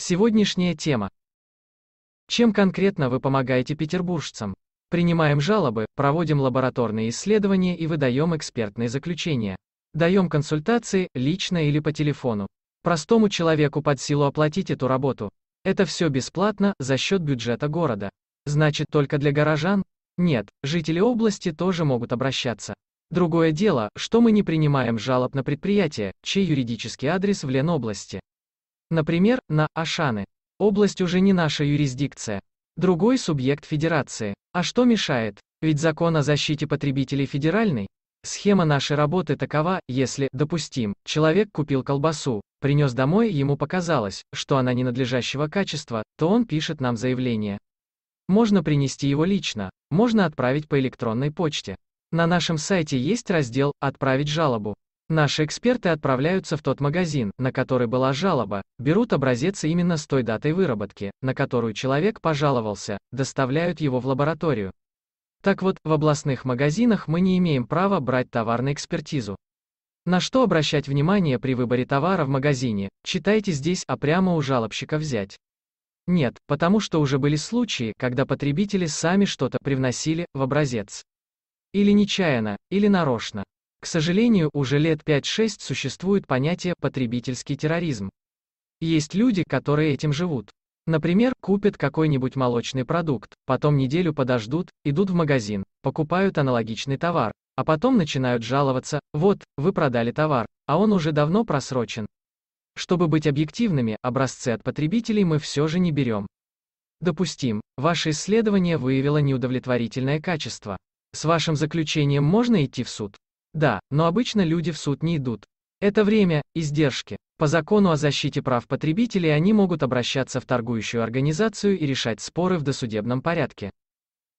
Сегодняшняя тема. Чем конкретно вы помогаете петербуржцам? Принимаем жалобы, проводим лабораторные исследования и выдаем экспертные заключения. Даем консультации, лично или по телефону. Простому человеку под силу оплатить эту работу. Это все бесплатно, за счет бюджета города. Значит, только для горожан? Нет, жители области тоже могут обращаться. Другое дело, что мы не принимаем жалоб на предприятия, чей юридический адрес в Ленобласти. Например, на Ашаны. Область уже не наша юрисдикция. Другой субъект федерации. А что мешает? Ведь закон о защите потребителей федеральный. Схема нашей работы такова, если, допустим, человек купил колбасу, принес домой, ему показалось, что она ненадлежащего качества, то он пишет нам заявление. Можно принести его лично, можно отправить по электронной почте. На нашем сайте есть раздел «Отправить жалобу». Наши эксперты отправляются в тот магазин, на который была жалоба, берут образец именно с той датой выработки, на которую человек пожаловался, доставляют его в лабораторию. Так вот, в областных магазинах мы не имеем права брать товар на экспертизу. На что обращать внимание при выборе товара в магазине, читайте здесь, а прямо у жалобщика взять. Нет, потому что уже были случаи, когда потребители сами что-то привносили в образец. Или нечаянно, или нарочно. К сожалению, уже лет 5-6 существует понятие «потребительский терроризм». Есть люди, которые этим живут. Например, купят какой-нибудь молочный продукт, потом неделю подождут, идут в магазин, покупают аналогичный товар, а потом начинают жаловаться, вот, вы продали товар, а он уже давно просрочен. Чтобы быть объективными, образцы от потребителей мы все же не берем. Допустим, ваше исследование выявило неудовлетворительное качество. С вашим заключением можно идти в суд? Да, но обычно люди в суд не идут. Это время, издержки. По закону о защите прав потребителей они могут обращаться в торгующую организацию и решать споры в досудебном порядке.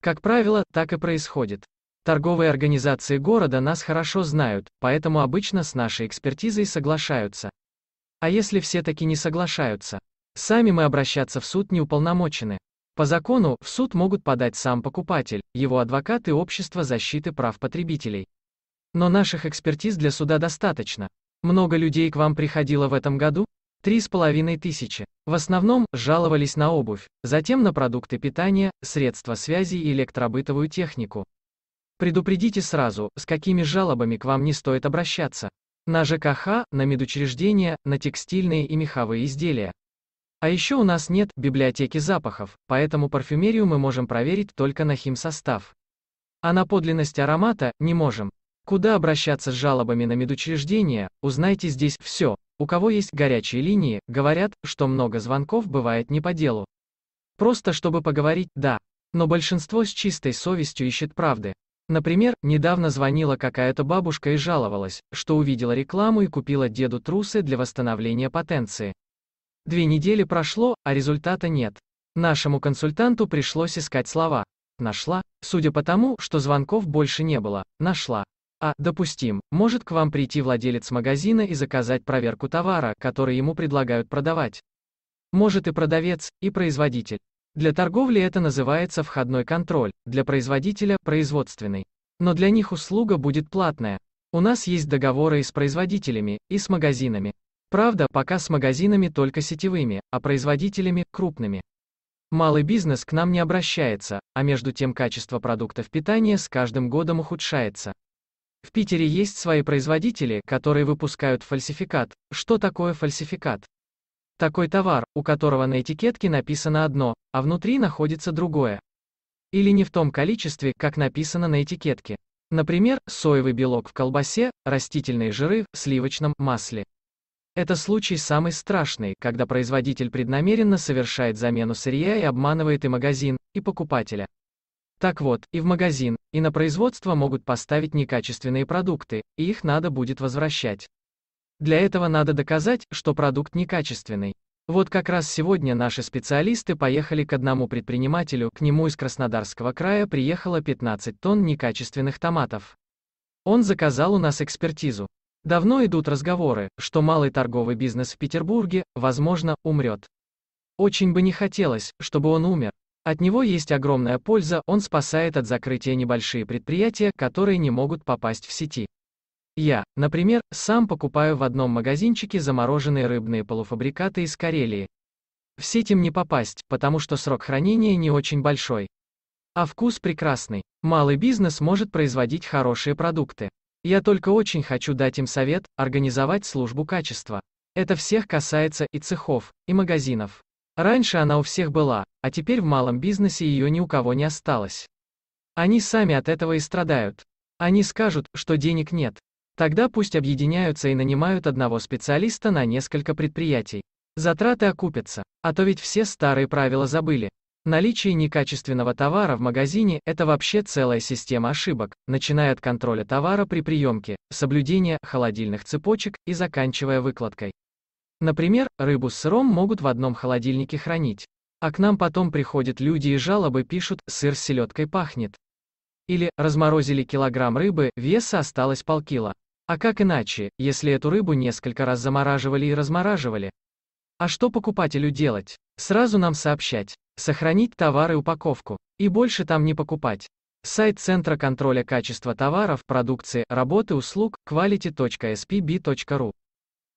Как правило, так и происходит. Торговые организации города нас хорошо знают, поэтому обычно с нашей экспертизой соглашаются. А если все-таки не соглашаются? Сами мы обращаться в суд не уполномочены. По закону, в суд могут подать сам покупатель, его адвокат и общество защиты прав потребителей. Но наших экспертиз для суда достаточно. Много людей к вам приходило в этом году? Три с половиной тысячи. В основном, жаловались на обувь, затем на продукты питания, средства связи и электробытовую технику. Предупредите сразу, с какими жалобами к вам не стоит обращаться. На ЖКХ, на медучреждения, на текстильные и меховые изделия. А еще у нас нет библиотеки запахов, поэтому парфюмерию мы можем проверить только на химсостав. А на подлинность аромата не можем. Куда обращаться с жалобами на медучреждения, узнайте здесь все. У кого есть горячие линии, говорят, что много звонков бывает не по делу. Просто чтобы поговорить, да. Но большинство с чистой совестью ищет правды. Например, недавно звонила какая-то бабушка и жаловалась, что увидела рекламу и купила деду трусы для восстановления потенции. Две недели прошло, а результата нет. Нашему консультанту пришлось искать слова. Нашла, судя по тому, что звонков больше не было, нашла. А, допустим, может к вам прийти владелец магазина и заказать проверку товара, который ему предлагают продавать. Может и продавец, и производитель. Для торговли это называется входной контроль, для производителя – производственный. Но для них услуга будет платная. У нас есть договоры и с производителями, и с магазинами. Правда, пока с магазинами только сетевыми, а производителями – крупными. Малый бизнес к нам не обращается, а между тем качество продуктов питания с каждым годом ухудшается. В Питере есть свои производители, которые выпускают фальсификат. Что такое фальсификат? Такой товар, у которого на этикетке написано одно, а внутри находится другое. Или не в том количестве, как написано на этикетке. Например, соевый белок в колбасе, растительные жиры в сливочном масле. Это случай самый страшный, когда производитель преднамеренно совершает замену сырья и обманывает и магазин, и покупателя. Так вот, и в магазин, и на производство могут поставить некачественные продукты, и их надо будет возвращать. Для этого надо доказать, что продукт некачественный. Вот как раз сегодня наши специалисты поехали к одному предпринимателю, к нему из Краснодарского края приехало 15 тонн некачественных томатов. Он заказал у нас экспертизу. Давно идут разговоры, что малый торговый бизнес в Петербурге, возможно, умрет. Очень бы не хотелось, чтобы он умер. От него есть огромная польза, он спасает от закрытия небольшие предприятия, которые не могут попасть в сети. Я, например, сам покупаю в одном магазинчике замороженные рыбные полуфабрикаты из Карелии. В сеть им не попасть, потому что срок хранения не очень большой. А вкус прекрасный. Малый бизнес может производить хорошие продукты. Я только очень хочу дать им совет, организовать службу качества. Это всех касается и цехов, и магазинов. Раньше она у всех была, а теперь в малом бизнесе ее ни у кого не осталось. Они сами от этого и страдают. Они скажут, что денег нет. Тогда пусть объединяются и нанимают одного специалиста на несколько предприятий. Затраты окупятся, а то ведь все старые правила забыли. Наличие некачественного товара в магазине – это вообще целая система ошибок, начиная от контроля товара при приемке, соблюдения холодильных цепочек и заканчивая выкладкой. Например, рыбу с сыром могут в одном холодильнике хранить. А к нам потом приходят люди и жалобы пишут «сыр с селедкой пахнет». Или «разморозили килограмм рыбы, веса осталось полкило». А как иначе, если эту рыбу несколько раз замораживали и размораживали? А что покупателю делать? Сразу нам сообщать. Сохранить товар и упаковку. И больше там не покупать. Сайт Центра контроля качества товаров, продукции, работы, услуг, quality.spb.ru